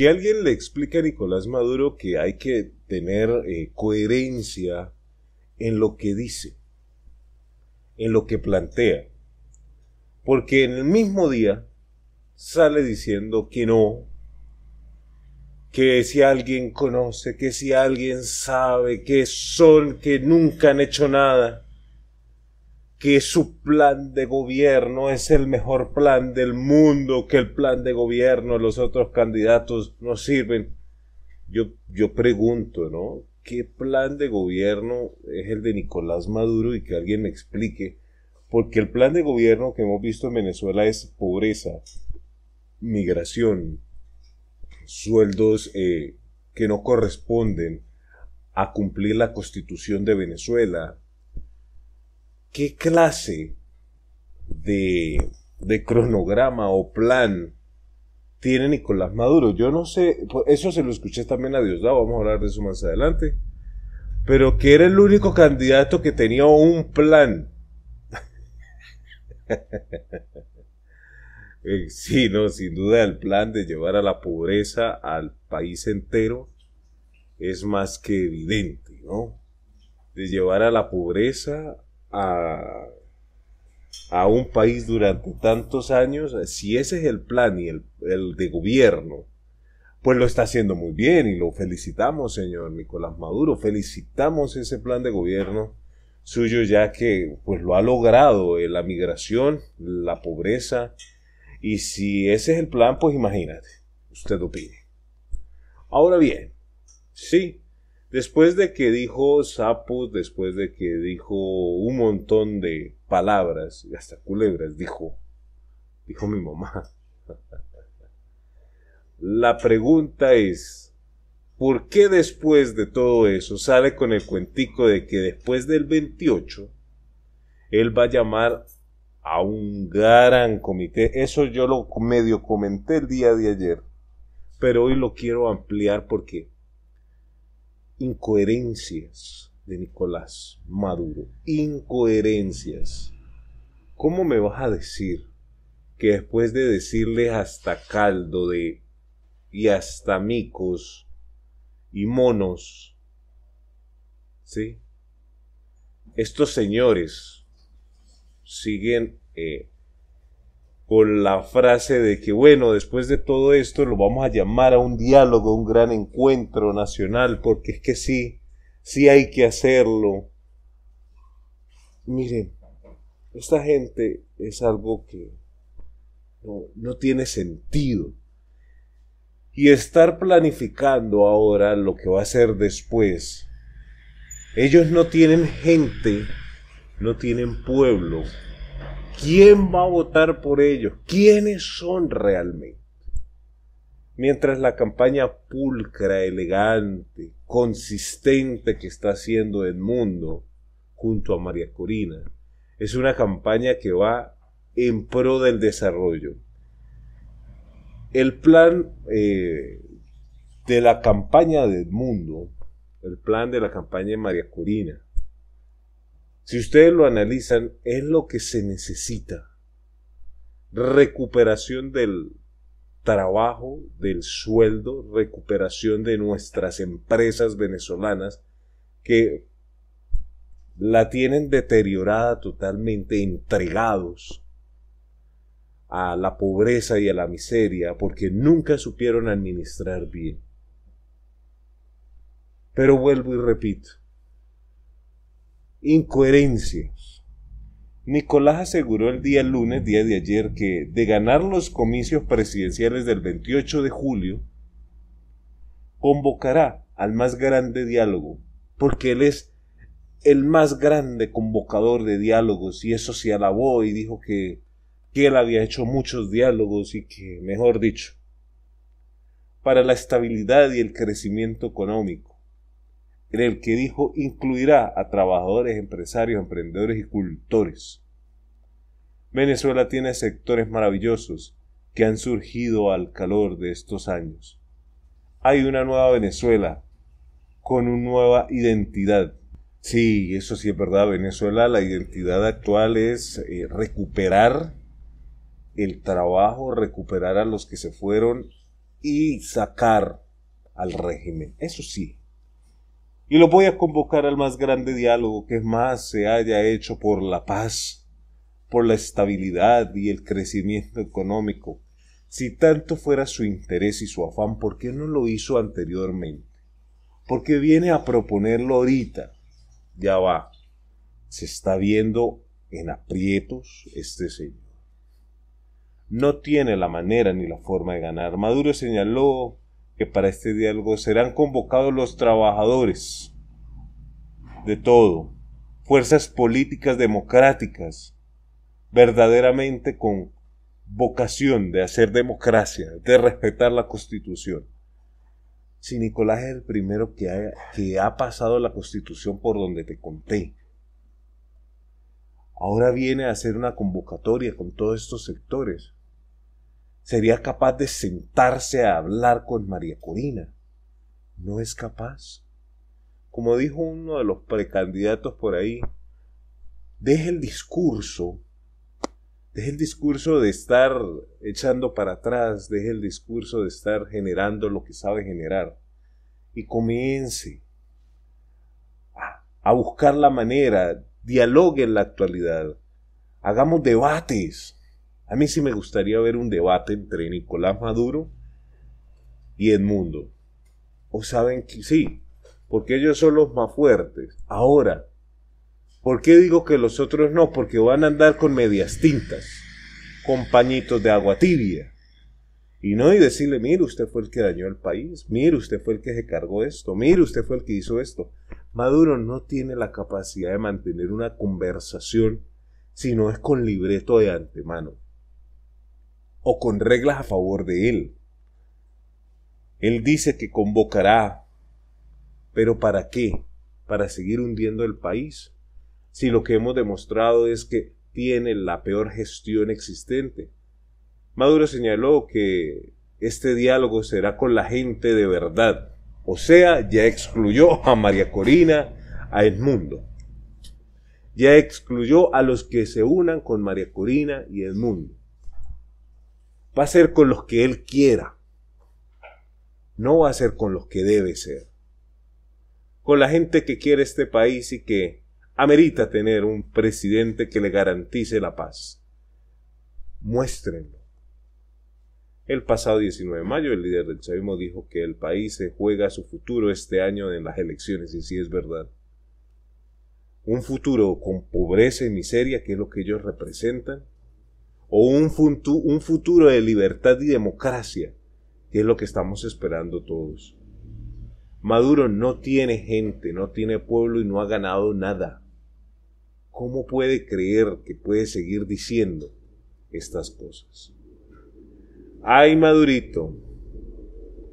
que alguien le explica a Nicolás Maduro que hay que tener eh, coherencia en lo que dice, en lo que plantea. Porque en el mismo día sale diciendo que no, que si alguien conoce, que si alguien sabe, que son, que nunca han hecho nada que su plan de gobierno es el mejor plan del mundo, que el plan de gobierno de los otros candidatos no sirven. Yo, yo pregunto, ¿no? ¿Qué plan de gobierno es el de Nicolás Maduro y que alguien me explique? Porque el plan de gobierno que hemos visto en Venezuela es pobreza, migración, sueldos eh, que no corresponden a cumplir la constitución de Venezuela, ¿qué clase de, cronograma o plan tiene Nicolás Maduro? Yo no sé, pues, eso se lo escuché también a Diosdado, vamos a hablar de eso más adelante, pero que era el único candidato que tenía un plan. Eh, sí, no, sin duda el plan de llevar a la pobreza al país entero es más que evidente, ¿no? De llevar a la pobreza a, un país durante tantos años, si ese es el plan y el, de gobierno, pues lo está haciendo muy bien y lo felicitamos, señor Nicolás Maduro, felicitamos ese plan de gobierno suyo ya que pues lo ha logrado en eh, la migración, la pobreza y si ese es el plan, pues imagínate, usted opine. Ahora bien, sí, Después de que dijo sapos, después de que dijo un montón de palabras, y hasta culebras, dijo, dijo mi mamá. La pregunta es, ¿por qué después de todo eso sale con el cuentico de que después del 28 él va a llamar a un gran comité? Eso yo lo medio comenté el día de ayer, pero hoy lo quiero ampliar porque incoherencias de Nicolás Maduro. Incoherencias. ¿Cómo me vas a decir que después de decirles hasta caldo de y hasta micos y monos, ¿sí? Estos señores siguen eh, con la frase de que, bueno, después de todo esto lo vamos a llamar a un diálogo, un gran encuentro nacional, porque es que sí, sí hay que hacerlo. Miren, esta gente es algo que no, no tiene sentido. Y estar planificando ahora lo que va a ser después. Ellos no tienen gente, no tienen pueblo, ¿Quién va a votar por ellos? ¿Quiénes son realmente? Mientras la campaña pulcra, elegante, consistente que está haciendo Edmundo junto a María Corina, es una campaña que va en pro del desarrollo. El plan eh, de la campaña de Edmundo, el plan de la campaña de María Corina, si ustedes lo analizan, es lo que se necesita. Recuperación del trabajo, del sueldo, recuperación de nuestras empresas venezolanas que la tienen deteriorada totalmente, entregados a la pobreza y a la miseria porque nunca supieron administrar bien. Pero vuelvo y repito, Incoherencias. Nicolás aseguró el día lunes, día de ayer, que de ganar los comicios presidenciales del 28 de julio, convocará al más grande diálogo, porque él es el más grande convocador de diálogos y eso se alabó y dijo que él había hecho muchos diálogos y que, mejor dicho, para la estabilidad y el crecimiento económico en el que dijo incluirá a trabajadores, empresarios, emprendedores y cultores. Venezuela tiene sectores maravillosos que han surgido al calor de estos años. Hay una nueva Venezuela con una nueva identidad. Sí, eso sí es verdad, Venezuela, la identidad actual es eh, recuperar el trabajo, recuperar a los que se fueron y sacar al régimen. Eso sí, y lo voy a convocar al más grande diálogo que más se haya hecho por la paz, por la estabilidad y el crecimiento económico. Si tanto fuera su interés y su afán, ¿por qué no lo hizo anteriormente? porque viene a proponerlo ahorita? Ya va. Se está viendo en aprietos este señor. No tiene la manera ni la forma de ganar. Maduro señaló que para este diálogo serán convocados los trabajadores de todo, fuerzas políticas democráticas, verdaderamente con vocación de hacer democracia, de respetar la constitución. Si Nicolás es el primero que ha, que ha pasado la constitución por donde te conté, ahora viene a hacer una convocatoria con todos estos sectores sería capaz de sentarse a hablar con María Corina. No es capaz. Como dijo uno de los precandidatos por ahí, deje el discurso, deje el discurso de estar echando para atrás, deje el discurso de estar generando lo que sabe generar y comience a buscar la manera, dialogue en la actualidad, hagamos debates a mí sí me gustaría ver un debate entre Nicolás Maduro y Edmundo. O saben que sí, porque ellos son los más fuertes. Ahora, ¿por qué digo que los otros no? Porque van a andar con medias tintas, con pañitos de agua tibia. Y no y decirle, mire, usted fue el que dañó el país, mire, usted fue el que se cargó esto, mire, usted fue el que hizo esto. Maduro no tiene la capacidad de mantener una conversación si no es con libreto de antemano con reglas a favor de Él. Él dice que convocará, pero ¿para qué? ¿Para seguir hundiendo el país? Si lo que hemos demostrado es que tiene la peor gestión existente. Maduro señaló que este diálogo será con la gente de verdad, o sea, ya excluyó a María Corina, a Edmundo. Ya excluyó a los que se unan con María Corina y Edmundo va a ser con los que Él quiera. No va a ser con los que debe ser. Con la gente que quiere este país y que amerita tener un presidente que le garantice la paz. Muéstrenlo. El pasado 19 de mayo, el líder del chavismo dijo que el país se juega su futuro este año en las elecciones, y si es verdad. Un futuro con pobreza y miseria, que es lo que ellos representan, o un, un futuro de libertad y democracia, que es lo que estamos esperando todos. Maduro no tiene gente, no tiene pueblo y no ha ganado nada. ¿Cómo puede creer que puede seguir diciendo estas cosas? Ay, Madurito,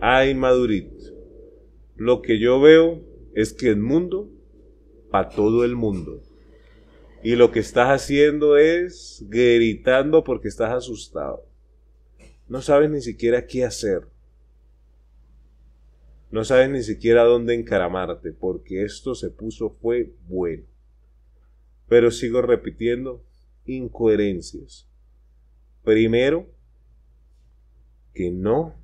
ay, Madurito, lo que yo veo es que el mundo, para todo el mundo. Y lo que estás haciendo es gritando porque estás asustado. No sabes ni siquiera qué hacer. No sabes ni siquiera dónde encaramarte porque esto se puso fue bueno. Pero sigo repitiendo incoherencias. Primero, que no,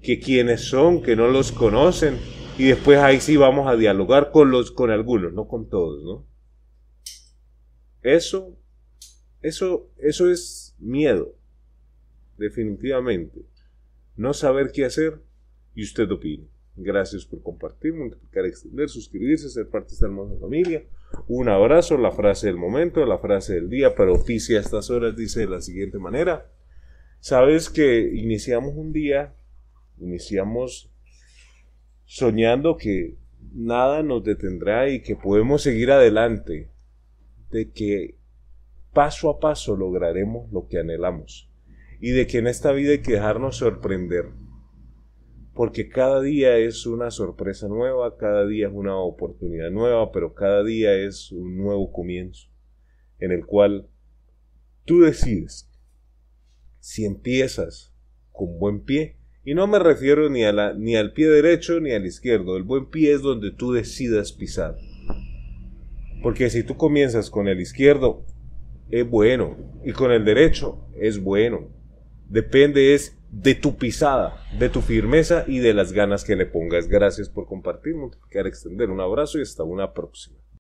que quienes son, que no los conocen, y después ahí sí vamos a dialogar con los, con algunos, no con todos, ¿no? Eso, eso, eso es miedo, definitivamente. No saber qué hacer y usted opina, Gracias por compartir, multiplicar, extender, suscribirse, ser parte de esta hermosa familia. Un abrazo, la frase del momento, la frase del día para oficia a estas horas dice de la siguiente manera. Sabes que iniciamos un día, iniciamos soñando que nada nos detendrá y que podemos seguir adelante de que paso a paso lograremos lo que anhelamos y de que en esta vida hay que dejarnos sorprender, porque cada día es una sorpresa nueva, cada día es una oportunidad nueva, pero cada día es un nuevo comienzo en el cual tú decides si empiezas con buen pie, y no me refiero ni, a la, ni al pie derecho ni al izquierdo, el buen pie es donde tú decidas pisar porque si tú comienzas con el izquierdo, es bueno. Y con el derecho, es bueno. Depende es de tu pisada, de tu firmeza y de las ganas que le pongas. Gracias por compartir, Quiero extender un abrazo y hasta una próxima.